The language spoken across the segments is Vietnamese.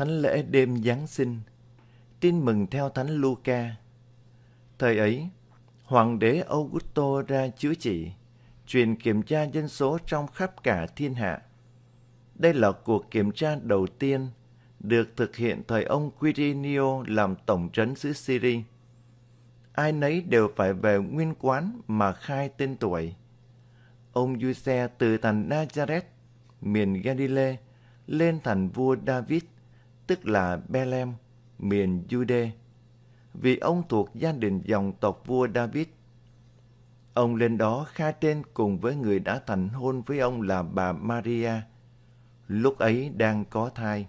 Thánh lễ đêm Giáng sinh, tin mừng theo Thánh Luca. Thời ấy, Hoàng đế Augusto ra chữa trị, truyền kiểm tra dân số trong khắp cả thiên hạ. Đây là cuộc kiểm tra đầu tiên được thực hiện thời ông Quirinio làm tổng trấn xứ Syria. Ai nấy đều phải về nguyên quán mà khai tên tuổi. Ông Giuse từ thành Nazareth, miền Galilee, lên thành vua David – tức là Bethlehem, miền Jude, vì ông thuộc gia đình dòng tộc vua David. Ông lên đó khai tên cùng với người đã thành hôn với ông là bà Maria, lúc ấy đang có thai.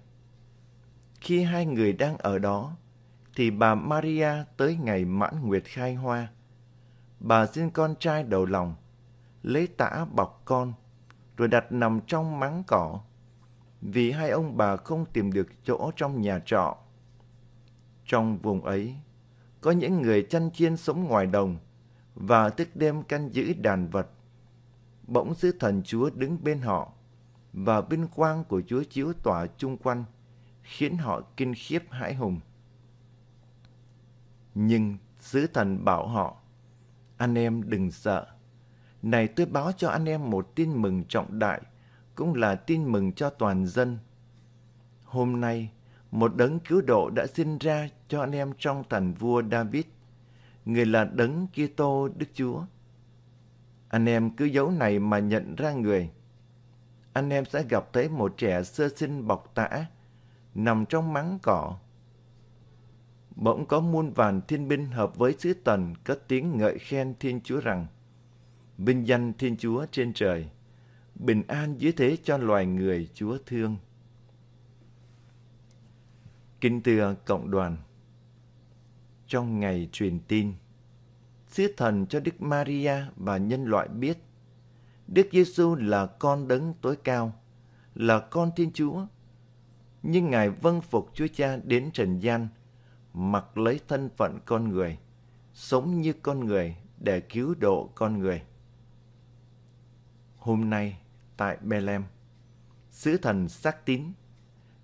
Khi hai người đang ở đó, thì bà Maria tới ngày mãn nguyệt khai hoa. Bà xin con trai đầu lòng, lấy tả bọc con, rồi đặt nằm trong máng cỏ vì hai ông bà không tìm được chỗ trong nhà trọ. Trong vùng ấy, có những người chăn chiên sống ngoài đồng và thức đêm canh giữ đàn vật. Bỗng sứ thần Chúa đứng bên họ và vinh quang của Chúa chiếu tỏa chung quanh, khiến họ kinh khiếp hãi hùng. Nhưng sứ thần bảo họ, anh em đừng sợ. Này tôi báo cho anh em một tin mừng trọng đại cũng là tin mừng cho toàn dân. Hôm nay, một đấng cứu độ đã sinh ra cho anh em trong thành vua David. Người là đấng Kitô Đức Chúa. Anh em cứ dấu này mà nhận ra người. Anh em sẽ gặp thấy một trẻ sơ sinh bọc tã, nằm trong mắng cỏ. Bỗng có muôn vàn thiên binh hợp với sứ tần cất tiếng ngợi khen Thiên Chúa rằng Vinh danh Thiên Chúa trên trời bình an dưới thế cho loài người Chúa thương. Kính thưa cộng đoàn, trong ngày truyền tin, Sứ thần cho Đức Maria và nhân loại biết Đức Giêsu là con đấng tối cao, là con Thiên Chúa. Nhưng Ngài vâng phục Chúa Cha đến trần gian, mặc lấy thân phận con người, sống như con người để cứu độ con người. Hôm nay, tại Bethlehem. Sứ thần xác tín,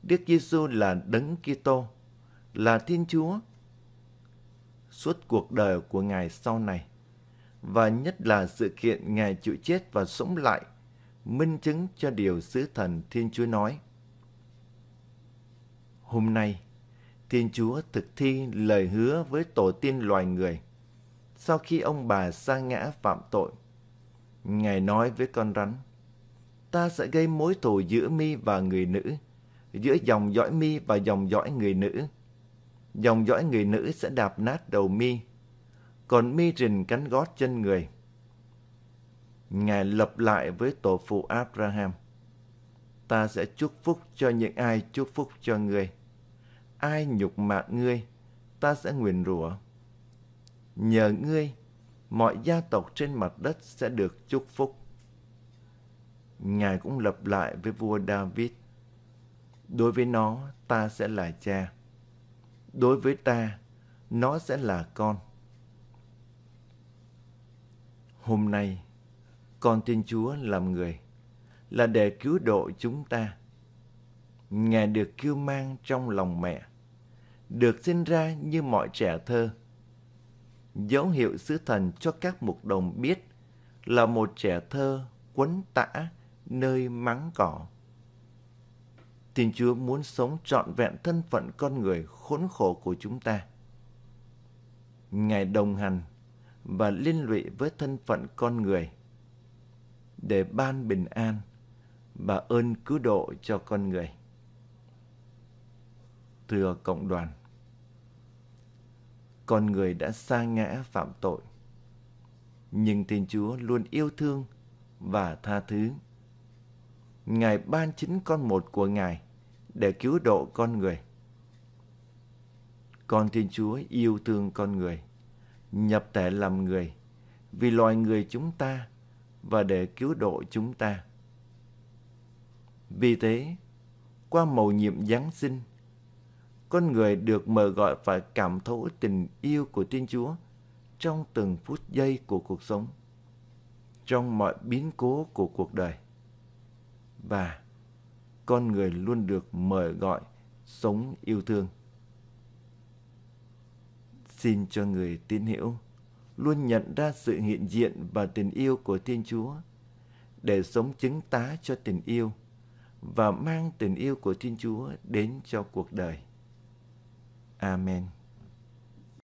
Đức Giêsu là Đấng Kitô, là Thiên Chúa. Suốt cuộc đời của Ngài sau này, và nhất là sự kiện Ngài chịu chết và sống lại, minh chứng cho điều sứ thần Thiên Chúa nói. Hôm nay, Thiên Chúa thực thi lời hứa với tổ tiên loài người. Sau khi ông bà sa ngã phạm tội, Ngài nói với con rắn, ta sẽ gây mối thù giữa mi và người nữ, giữa dòng dõi mi và dòng dõi người nữ. Dòng dõi người nữ sẽ đạp nát đầu mi, còn mi rình cánh gót chân người. Ngài lập lại với tổ phụ Abraham, ta sẽ chúc phúc cho những ai chúc phúc cho ngươi. Ai nhục mạ ngươi, ta sẽ nguyện rủa. Nhờ ngươi, mọi gia tộc trên mặt đất sẽ được chúc phúc. Ngài cũng lập lại với vua David. Đối với nó, ta sẽ là cha. Đối với ta, nó sẽ là con. Hôm nay, con Thiên Chúa làm người là để cứu độ chúng ta. Ngài được kêu mang trong lòng mẹ, được sinh ra như mọi trẻ thơ. Dấu hiệu sứ thần cho các mục đồng biết là một trẻ thơ quấn tã nơi mắng cỏ. Thiên Chúa muốn sống trọn vẹn thân phận con người khốn khổ của chúng ta. Ngài đồng hành và liên lụy với thân phận con người để ban bình an và ơn cứu độ cho con người. Thưa cộng đoàn, con người đã sa ngã phạm tội, nhưng Thiên Chúa luôn yêu thương và tha thứ. Ngài ban chính con một của Ngài để cứu độ con người. Con Thiên Chúa yêu thương con người, nhập thể làm người, vì loài người chúng ta và để cứu độ chúng ta. Vì thế, qua mầu nhiệm Giáng sinh, con người được mời gọi phải cảm thấu tình yêu của Thiên Chúa trong từng phút giây của cuộc sống, trong mọi biến cố của cuộc đời và con người luôn được mời gọi sống yêu thương. Xin cho người tin hiểu luôn nhận ra sự hiện diện và tình yêu của Thiên Chúa để sống chứng tá cho tình yêu và mang tình yêu của Thiên Chúa đến cho cuộc đời. Amen.